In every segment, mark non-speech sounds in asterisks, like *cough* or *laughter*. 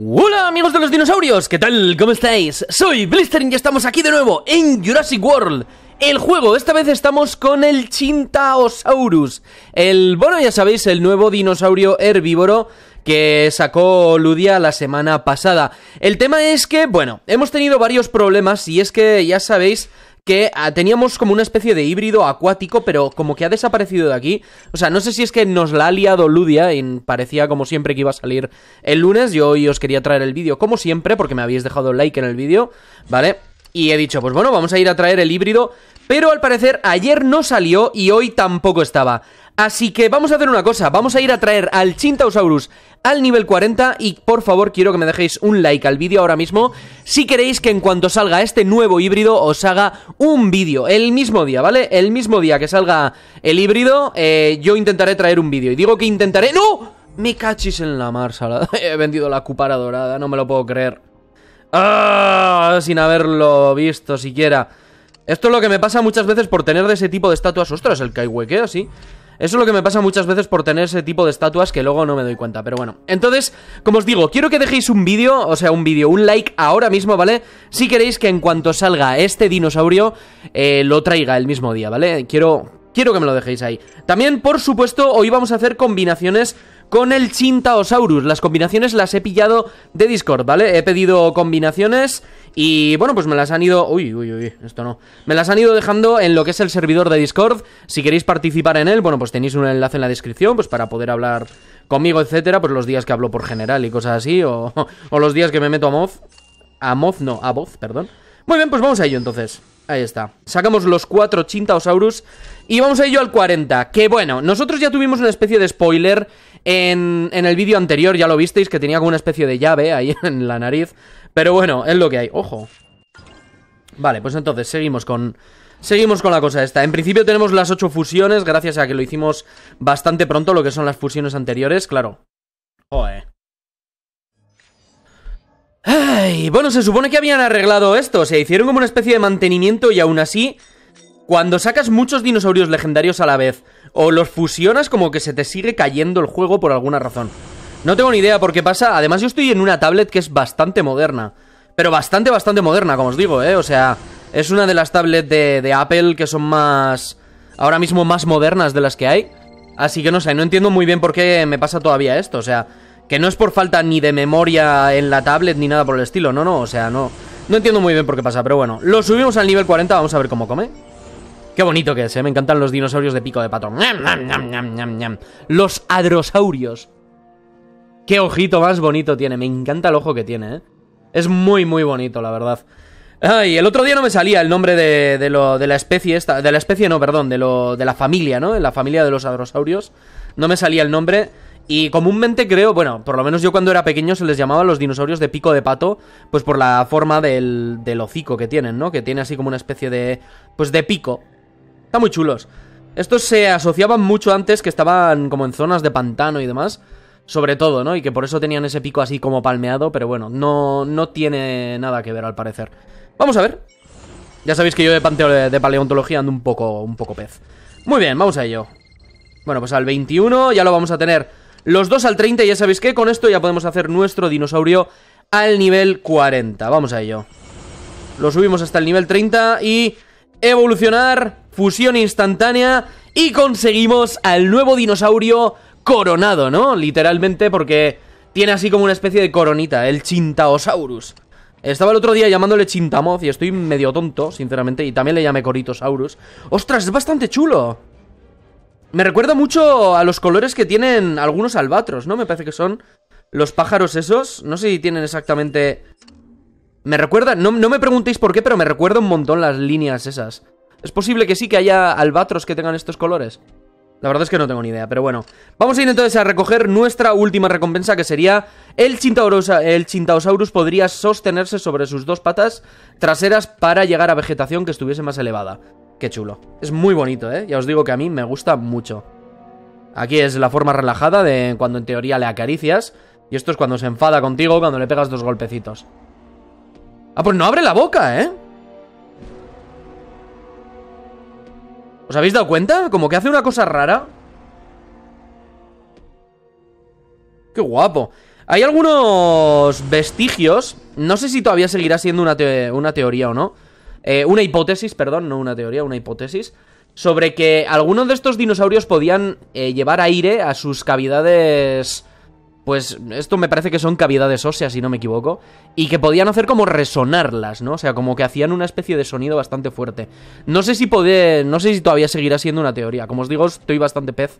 Hola amigos de los dinosaurios, ¿qué tal? ¿Cómo estáis? Soy Blistering y estamos aquí de nuevo en Jurassic World El juego, esta vez estamos con el Chintaosaurus El, bueno ya sabéis, el nuevo dinosaurio herbívoro que sacó Ludia la semana pasada El tema es que, bueno, hemos tenido varios problemas y es que ya sabéis que ah, teníamos como una especie de híbrido acuático, pero como que ha desaparecido de aquí. O sea, no sé si es que nos la ha liado Ludia y parecía como siempre que iba a salir el lunes. Yo hoy os quería traer el vídeo como siempre porque me habéis dejado like en el vídeo, ¿vale? y he dicho, pues bueno, vamos a ir a traer el híbrido, pero al parecer ayer no salió y hoy tampoco estaba. Así que vamos a hacer una cosa, vamos a ir a traer al Chintaosaurus al nivel 40 y por favor quiero que me dejéis un like al vídeo ahora mismo si queréis que en cuanto salga este nuevo híbrido os haga un vídeo el mismo día, ¿vale? El mismo día que salga el híbrido eh, yo intentaré traer un vídeo y digo que intentaré... ¡No! Me cachis en la mar, salada. *laughs* He vendido la cupara dorada, no me lo puedo creer. ¡Ah! Sin haberlo visto siquiera. Esto es lo que me pasa muchas veces por tener de ese tipo de estatuas. Ostras, el caihuequeo, sí. Eso es lo que me pasa muchas veces por tener ese tipo de estatuas que luego no me doy cuenta, pero bueno. Entonces, como os digo, quiero que dejéis un vídeo, o sea, un vídeo, un like ahora mismo, ¿vale? Si queréis que en cuanto salga este dinosaurio, eh, lo traiga el mismo día, ¿vale? Quiero, quiero que me lo dejéis ahí. También, por supuesto, hoy vamos a hacer combinaciones con el Chintaosaurus. Las combinaciones las he pillado de Discord, ¿vale? He pedido combinaciones y bueno, pues me las han ido... Uy, uy, uy, esto no. Me las han ido dejando en lo que es el servidor de Discord. Si queréis participar en él, bueno, pues tenéis un enlace en la descripción, pues para poder hablar conmigo, etcétera, pues los días que hablo por general y cosas así, o, *laughs* los días que me meto a Moz. A Moz, no, a Voz, perdón. Muy bien, pues vamos a ello entonces. Ahí está. Sacamos los cuatro Chintaosaurus y vamos a ello al 40. Que bueno, nosotros ya tuvimos una especie de spoiler en, el vídeo anterior, ya lo visteis, que tenía como una especie de llave ahí *laughs* en la nariz. Pero bueno, es lo que hay. Ojo. Vale, pues entonces seguimos con... Seguimos con la cosa esta. En principio tenemos las ocho fusiones, gracias a que lo hicimos bastante pronto, lo que son las fusiones anteriores, claro. Joder. Ay, bueno, se supone que habían arreglado esto, o sea, hicieron como una especie de mantenimiento y aún así, cuando sacas muchos dinosaurios legendarios a la vez o los fusionas, como que se te sigue cayendo el juego por alguna razón. No tengo ni idea por qué pasa, además yo estoy en una tablet que es bastante moderna, pero bastante, bastante moderna, como os digo, ¿eh? O sea, es una de las tablets de, de Apple que son más, ahora mismo más modernas de las que hay. Así que no sé, no entiendo muy bien por qué me pasa todavía esto, o sea, que no es por falta ni de memoria en la tablet ni nada por el estilo, no, no, o sea, no. No entiendo muy bien por qué pasa, pero bueno. Lo subimos al nivel 40, vamos a ver cómo come. Qué bonito que es, ¿eh? me encantan los dinosaurios de pico de pato. Los adrosaurios. Qué ojito más bonito tiene, me encanta el ojo que tiene, ¿eh? Es muy, muy bonito, la verdad. Ay, el otro día no me salía el nombre de, de, lo, de la especie esta, de la especie no, perdón, de, lo, de la familia, ¿no? En la familia de los adrosaurios. No me salía el nombre. Y comúnmente creo, bueno, por lo menos yo cuando era pequeño se les llamaba los dinosaurios de pico de pato, pues por la forma del, del hocico que tienen, ¿no? Que tiene así como una especie de, pues de pico. Está muy chulos. Estos se asociaban mucho antes que estaban como en zonas de pantano y demás, sobre todo, ¿no? Y que por eso tenían ese pico así como palmeado, pero bueno, no, no tiene nada que ver al parecer. Vamos a ver. Ya sabéis que yo de, panteo, de paleontología ando un poco, un poco pez. Muy bien, vamos a ello. Bueno, pues al 21 ya lo vamos a tener los dos al 30. Ya sabéis que con esto ya podemos hacer nuestro dinosaurio al nivel 40. Vamos a ello. Lo subimos hasta el nivel 30 y evolucionar, fusión instantánea y conseguimos al nuevo dinosaurio coronado, ¿no? Literalmente porque tiene así como una especie de coronita, el Chintaosaurus. Estaba el otro día llamándole Chintamoz y estoy medio tonto, sinceramente, y también le llamé Coritosaurus. ¡Ostras, es bastante chulo! Me recuerda mucho a los colores que tienen algunos albatros, ¿no? Me parece que son los pájaros esos. No sé si tienen exactamente... Me recuerda... No, me preguntéis por qué, pero me recuerda un montón las líneas esas. Es posible que sí que haya albatros que tengan estos colores. La verdad es que no tengo ni idea, pero bueno. Vamos a ir entonces a recoger nuestra última recompensa, que sería el, chintosaurus el podría sostenerse sobre sus dos patas traseras para llegar a vegetación que estuviese más elevada. Qué chulo. Es muy bonito, ¿eh? Ya os digo que a mí me gusta mucho. Aquí es la forma relajada de cuando en teoría le acaricias. Y esto es cuando se enfada contigo, cuando le pegas dos golpecitos. Ah, pues no abre la boca, ¿eh? ¿Os habéis dado cuenta? Como que hace una cosa rara. Qué guapo. Hay algunos vestigios. No sé si todavía seguirá siendo una, una teoría o no eh, una hipótesis, perdón, no una teoría, una hipótesis, sobre que algunos de estos dinosaurios podían eh, llevar aire a sus cavidades... Pues esto me parece que son cavidades óseas, si no me equivoco, y que podían hacer como resonarlas, ¿no? O sea, como que hacían una especie de sonido bastante fuerte. No sé si no sé si todavía seguirá siendo una teoría. Como os digo, estoy bastante pez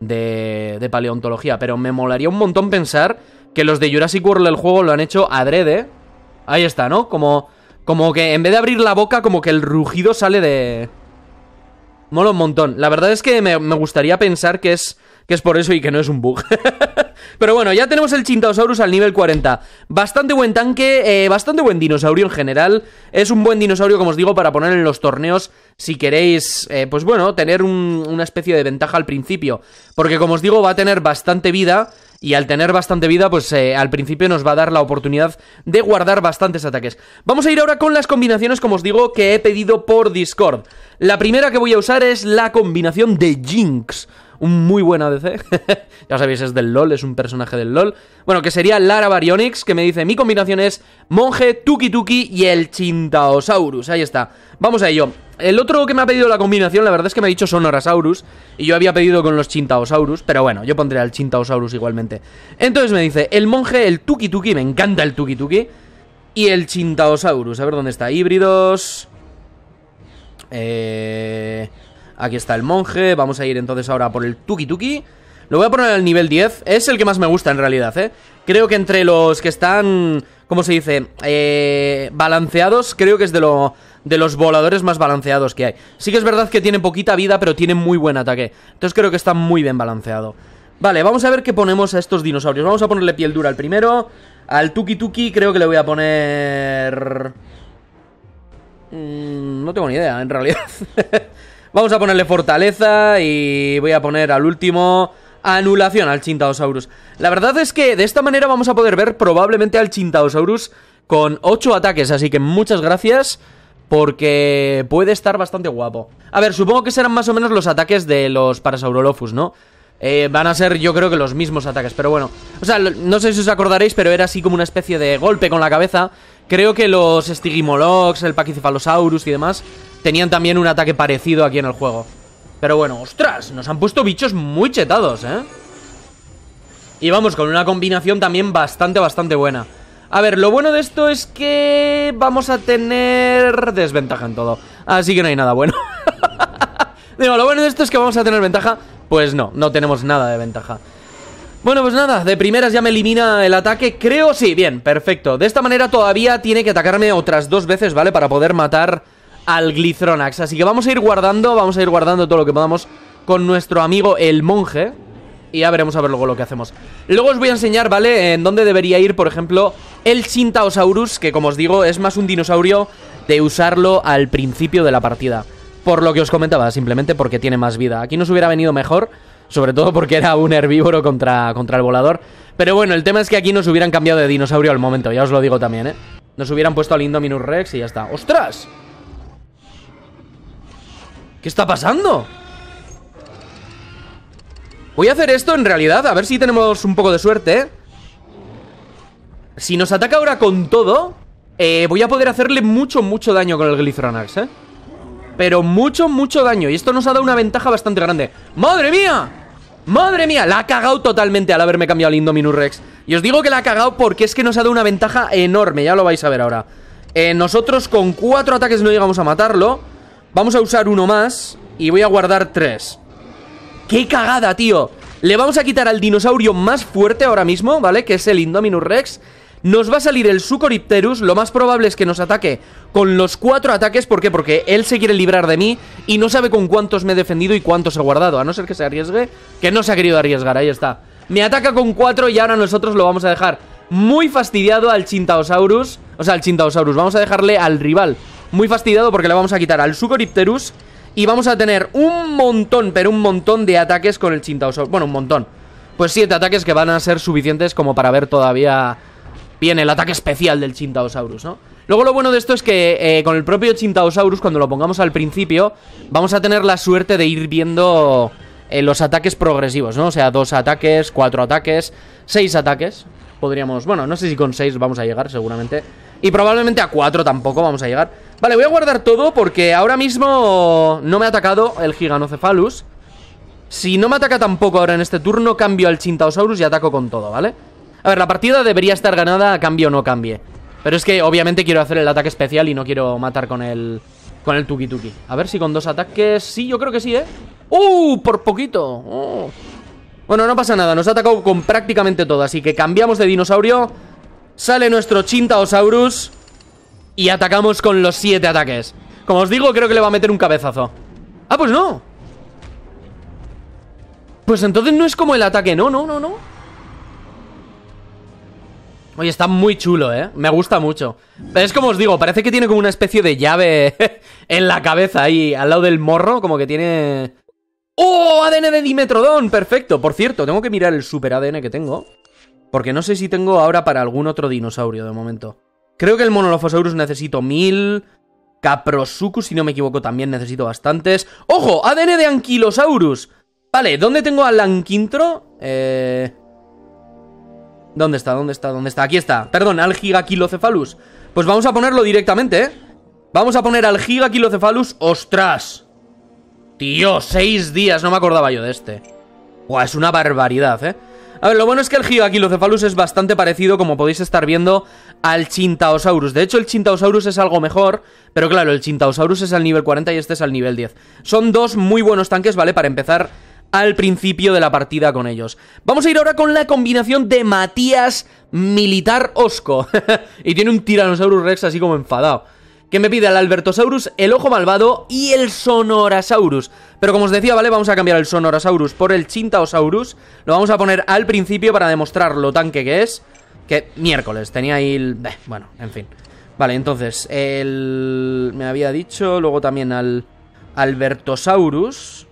de, de paleontología, pero me molaría un montón pensar que los de Jurassic World el juego lo han hecho adrede. Ahí está, ¿no? Como como que en vez de abrir la boca, como que el rugido sale de... Mola un montón. La verdad es que me, gustaría pensar que es, que es por eso y que no es un bug. *laughs* Pero bueno, ya tenemos el Chintosaurus al nivel 40. Bastante buen tanque, eh, bastante buen dinosaurio en general. Es un buen dinosaurio, como os digo, para poner en los torneos si queréis, eh, pues bueno, tener un, una especie de ventaja al principio. Porque como os digo, va a tener bastante vida y al tener bastante vida, pues eh, al principio nos va a dar la oportunidad de guardar bastantes ataques. Vamos a ir ahora con las combinaciones, como os digo, que he pedido por Discord. La primera que voy a usar es la combinación de Jinx. Un muy buen ADC. *laughs* ya sabéis, es del LOL, es un personaje del LOL. Bueno, que sería Lara Baryonyx, que me dice: Mi combinación es Monje, Tuki Tuki y el Chintaosaurus. Ahí está. Vamos a ello. El otro que me ha pedido la combinación, la verdad es que me ha dicho Sonorasaurus. Y yo había pedido con los Chintaosaurus. Pero bueno, yo pondré al Chintaosaurus igualmente. Entonces me dice: el monje, el Tuki Tuki. Me encanta el Tuki Tuki. Y el Chintaosaurus. A ver dónde está. Híbridos. Eh, aquí está el monje. Vamos a ir entonces ahora por el Tuki Tuki. Lo voy a poner al nivel 10. Es el que más me gusta en realidad, ¿eh? Creo que entre los que están, ¿cómo se dice? Eh, balanceados, creo que es de lo de los voladores más balanceados que hay. Sí que es verdad que tiene poquita vida, pero tiene muy buen ataque. Entonces creo que está muy bien balanceado. Vale, vamos a ver qué ponemos a estos dinosaurios. Vamos a ponerle piel dura al primero. Al Tuki Tuki creo que le voy a poner... Mm, no tengo ni idea, en realidad. *laughs* vamos a ponerle fortaleza y voy a poner al último anulación al Chintaosaurus. La verdad es que de esta manera vamos a poder ver probablemente al Chintaosaurus con 8 ataques, así que muchas gracias. Porque puede estar bastante guapo. A ver, supongo que serán más o menos los ataques de los Parasaurolophus, ¿no? Eh, van a ser yo creo que los mismos ataques, pero bueno. O sea, no sé si os acordaréis, pero era así como una especie de golpe con la cabeza. Creo que los Stigimolox, el Pachycephalosaurus y demás tenían también un ataque parecido aquí en el juego. Pero bueno, ostras, nos han puesto bichos muy chetados, ¿eh? Y vamos, con una combinación también bastante, bastante buena. A ver, lo bueno de esto es que vamos a tener desventaja en todo. Así que no hay nada bueno. *laughs* Digo, lo bueno de esto es que vamos a tener ventaja. Pues no, no tenemos nada de ventaja. Bueno, pues nada, de primeras ya me elimina el ataque, creo, sí, bien, perfecto. De esta manera todavía tiene que atacarme otras dos veces, ¿vale? Para poder matar al Glithronax. Así que vamos a ir guardando, vamos a ir guardando todo lo que podamos con nuestro amigo el monje, y ya veremos a ver luego lo que hacemos. Luego os voy a enseñar, ¿vale? En dónde debería ir, por ejemplo, el Chintaosaurus, que como os digo, es más un dinosaurio de usarlo al principio de la partida. Por lo que os comentaba, simplemente porque tiene más vida. Aquí nos hubiera venido mejor, sobre todo porque era un herbívoro contra, contra el volador. Pero bueno, el tema es que aquí nos hubieran cambiado de dinosaurio al momento, ya os lo digo también, ¿eh? Nos hubieran puesto al Indominus Rex y ya está. ¡Ostras! ¿Qué está pasando? Voy a hacer esto en realidad, a ver si tenemos un poco de suerte, Si nos ataca ahora con todo, eh, voy a poder hacerle mucho, mucho daño con el Glythronax, ¿eh? Pero mucho, mucho daño. Y esto nos ha dado una ventaja bastante grande. ¡Madre mía! ¡Madre mía! La ha cagado totalmente al haberme cambiado al Indominus Rex. Y os digo que la ha cagado porque es que nos ha dado una ventaja enorme. Ya lo vais a ver ahora. Eh, nosotros con cuatro ataques no llegamos a matarlo. Vamos a usar uno más. Y voy a guardar tres. ¡Qué cagada, tío! Le vamos a quitar al dinosaurio más fuerte ahora mismo, ¿vale? Que es el Indominus Rex Nos va a salir el Sucoripterus Lo más probable es que nos ataque con los cuatro ataques ¿Por qué? Porque él se quiere librar de mí Y no sabe con cuántos me he defendido y cuántos he guardado A no ser que se arriesgue Que no se ha querido arriesgar, ahí está Me ataca con cuatro y ahora nosotros lo vamos a dejar Muy fastidiado al Chintaosaurus O sea, al Chintaosaurus Vamos a dejarle al rival Muy fastidiado porque le vamos a quitar al Sucoripterus y vamos a tener un montón, pero un montón de ataques con el Chintaosaurus. Bueno, un montón. Pues siete ataques que van a ser suficientes como para ver todavía bien el ataque especial del Chintaosaurus, ¿no? Luego lo bueno de esto es que eh, con el propio Chintaosaurus, cuando lo pongamos al principio, vamos a tener la suerte de ir viendo eh, los ataques progresivos, ¿no? O sea, dos ataques, cuatro ataques, seis ataques. Podríamos, bueno, no sé si con seis vamos a llegar seguramente. Y probablemente a cuatro tampoco vamos a llegar Vale, voy a guardar todo porque ahora mismo no me ha atacado el Giganocephalus Si no me ataca tampoco ahora en este turno, cambio al Chintaosaurus y ataco con todo, ¿vale? A ver, la partida debería estar ganada a cambio o no cambie Pero es que obviamente quiero hacer el ataque especial y no quiero matar con el... Con el Tuki Tuki A ver si con dos ataques... Sí, yo creo que sí, ¿eh? ¡Uh! Por poquito oh. Bueno, no pasa nada, nos ha atacado con prácticamente todo Así que cambiamos de dinosaurio Sale nuestro Chintaosaurus y atacamos con los siete ataques. Como os digo, creo que le va a meter un cabezazo. Ah, pues no. Pues entonces no es como el ataque. No, no, no, no. Oye, está muy chulo, ¿eh? Me gusta mucho. es como os digo, parece que tiene como una especie de llave *laughs* en la cabeza ahí, al lado del morro, como que tiene... ¡Oh! ADN de Dimetrodon, perfecto. Por cierto, tengo que mirar el super ADN que tengo. Porque no sé si tengo ahora para algún otro dinosaurio de momento. Creo que el Monolophosaurus necesito mil. Caprosucus, si no me equivoco, también necesito bastantes. ¡Ojo! ADN de Anquilosaurus. Vale, ¿dónde tengo al Anquintro? Eh... ¿Dónde está? ¿Dónde está? ¿Dónde está? Aquí está. Perdón, al Gigaquilocefalus. Pues vamos a ponerlo directamente, ¿eh? Vamos a poner al Gigaquilocefalus. ¡Ostras! Tío, seis días. No me acordaba yo de este. Buah, es una barbaridad, ¿eh? A ver, lo bueno es que el Aquilocephalus es bastante parecido, como podéis estar viendo, al Chintaosaurus. De hecho, el Chintaosaurus es algo mejor, pero claro, el Chintaosaurus es al nivel 40 y este es al nivel 10. Son dos muy buenos tanques, ¿vale? Para empezar al principio de la partida con ellos. Vamos a ir ahora con la combinación de Matías Militar Osco. *laughs* y tiene un Tyrannosaurus Rex así como enfadado que me pide el Albertosaurus, el Ojo Malvado y el Sonorasaurus. Pero como os decía, ¿vale? Vamos a cambiar el Sonorasaurus por el Chintaosaurus. Lo vamos a poner al principio para demostrar lo tanque que es. Que miércoles, tenía ahí el... Bueno, en fin. Vale, entonces, el... Me había dicho, luego también al... Albertosaurus.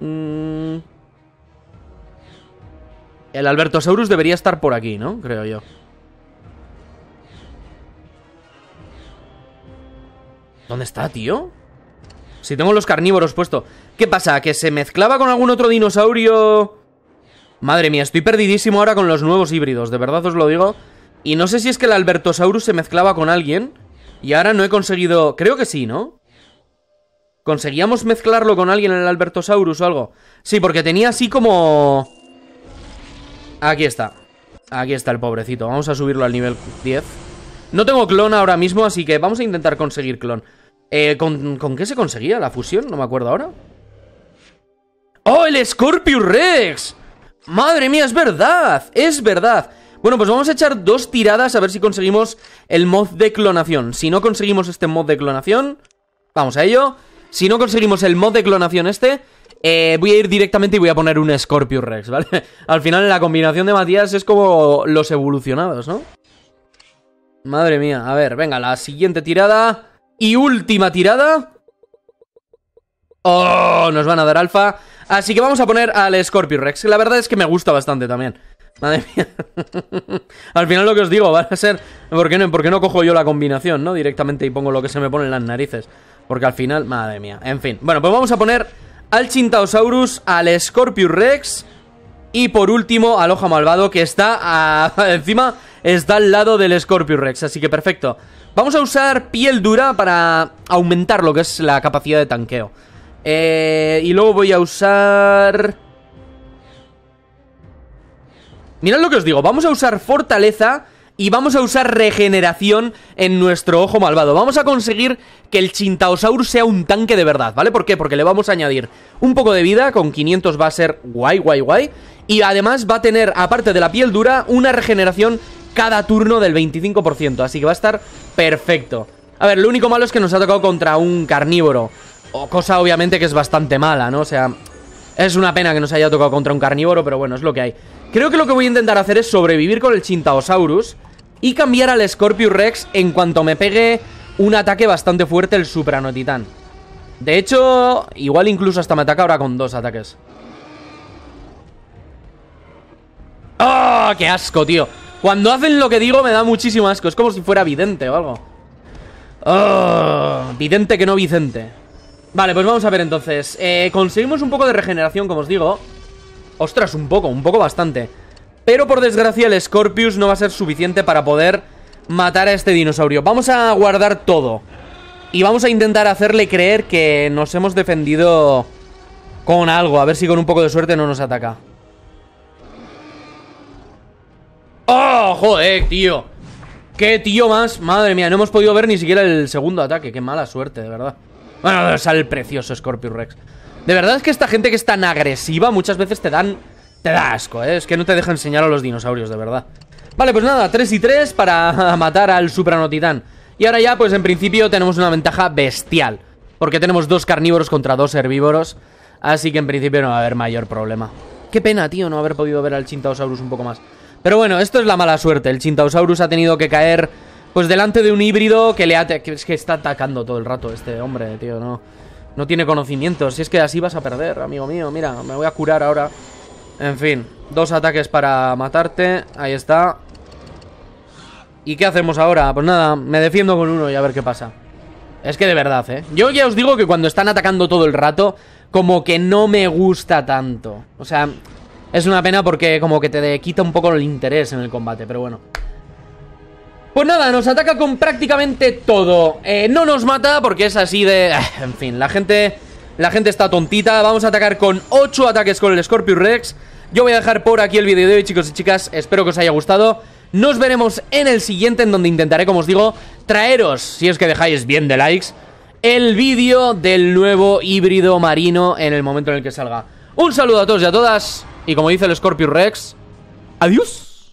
Mm. El Albertosaurus debería estar por aquí, ¿no? Creo yo. ¿Dónde está, tío? Si tengo los carnívoros puesto. ¿Qué pasa? ¿Que se mezclaba con algún otro dinosaurio? Madre mía, estoy perdidísimo ahora con los nuevos híbridos, de verdad os lo digo. Y no sé si es que el Albertosaurus se mezclaba con alguien. Y ahora no he conseguido... Creo que sí, ¿no? ¿Conseguíamos mezclarlo con alguien en el Albertosaurus o algo? Sí, porque tenía así como... Aquí está. Aquí está el pobrecito. Vamos a subirlo al nivel 10. No tengo clon ahora mismo, así que vamos a intentar conseguir clon. Eh, ¿con, qué se conseguía la fusión? No me acuerdo ahora. ¡Oh, el Scorpio Rex! ¡Madre mía, es verdad! ¡Es verdad! Bueno, pues vamos a echar dos tiradas a ver si conseguimos el mod de clonación. Si no conseguimos este mod de clonación, vamos a ello. Si no conseguimos el mod de clonación este, eh, voy a ir directamente y voy a poner un Scorpio Rex, *laughs* ¿vale? Al final la combinación de Matías es como los evolucionados, ¿no? Madre mía, a ver, venga, la siguiente tirada... Y última tirada. Oh, nos van a dar alfa. Así que vamos a poner al Scorpio Rex. La verdad es que me gusta bastante también. Madre mía. *laughs* al final lo que os digo va a ser... ¿por qué, no, ¿Por no cojo yo la combinación, no? Directamente y pongo lo que se me pone en las narices. Porque al final... Madre mía. En fin. Bueno, pues vamos a poner al Chintaosaurus, al Scorpius Rex... Y por último, al Ojo Malvado, que está *laughs* encima, está al lado del Scorpius Rex. Así que perfecto. Vamos a usar piel dura para aumentar lo que es la capacidad de tanqueo. Eh, y luego voy a usar... Mirad lo que os digo, vamos a usar fortaleza y vamos a usar regeneración en nuestro ojo malvado. Vamos a conseguir que el Chintaosaur sea un tanque de verdad, ¿vale? ¿Por qué? Porque le vamos a añadir un poco de vida, con 500 va a ser guay, guay, guay. Y además va a tener, aparte de la piel dura, una regeneración cada turno del 25%, así que va a estar perfecto. A ver, lo único malo es que nos ha tocado contra un carnívoro, o cosa obviamente que es bastante mala, ¿no? O sea, es una pena que nos haya tocado contra un carnívoro, pero bueno, es lo que hay. Creo que lo que voy a intentar hacer es sobrevivir con el Chintaosaurus y cambiar al Scorpius Rex en cuanto me pegue un ataque bastante fuerte el Supranotitán. De hecho, igual incluso hasta me ataca ahora con dos ataques. ¡Oh, qué asco, tío! Cuando hacen lo que digo me da muchísimo asco. Es como si fuera vidente o algo. Oh, vidente que no Vicente. Vale, pues vamos a ver entonces. Eh, conseguimos un poco de regeneración, como os digo. Ostras, un poco, un poco bastante. Pero por desgracia el Scorpius no va a ser suficiente para poder matar a este dinosaurio. Vamos a guardar todo. Y vamos a intentar hacerle creer que nos hemos defendido con algo. A ver si con un poco de suerte no nos ataca. ¡Oh, joder, tío! ¡Qué tío más! Madre mía, no hemos podido ver ni siquiera el segundo ataque. ¡Qué mala suerte, de verdad! Bueno, sale el precioso Scorpius Rex. De verdad es que esta gente que es tan agresiva muchas veces te dan... Te da asco, ¿eh? Es que no te deja enseñar a los dinosaurios, de verdad. Vale, pues nada, 3 y 3 para *laughs* matar al Supranotitán. Y ahora ya, pues en principio tenemos una ventaja bestial. Porque tenemos dos carnívoros contra dos herbívoros. Así que en principio no va a haber mayor problema. Qué pena, tío, no haber podido ver al Chintosaurus un poco más. Pero bueno, esto es la mala suerte. El Chintosaurus ha tenido que caer pues delante de un híbrido que le ha... es que está atacando todo el rato este hombre, tío, no... No tiene conocimientos. Si es que así vas a perder, amigo mío. Mira, me voy a curar ahora. En fin, dos ataques para matarte. Ahí está. ¿Y qué hacemos ahora? Pues nada, me defiendo con uno y a ver qué pasa. Es que de verdad, ¿eh? Yo ya os digo que cuando están atacando todo el rato, como que no me gusta tanto. O sea, es una pena porque como que te quita un poco el interés en el combate, pero bueno. Pues nada, nos ataca con prácticamente todo. Eh, no nos mata porque es así de... Eh, en fin, la gente... La gente está tontita. Vamos a atacar con 8 ataques con el Scorpius Rex. Yo voy a dejar por aquí el vídeo de hoy, chicos y chicas. Espero que os haya gustado. Nos veremos en el siguiente, en donde intentaré, como os digo, traeros, si es que dejáis bien de likes, el vídeo del nuevo híbrido marino en el momento en el que salga. Un saludo a todos y a todas. Y como dice el Scorpio Rex, adiós.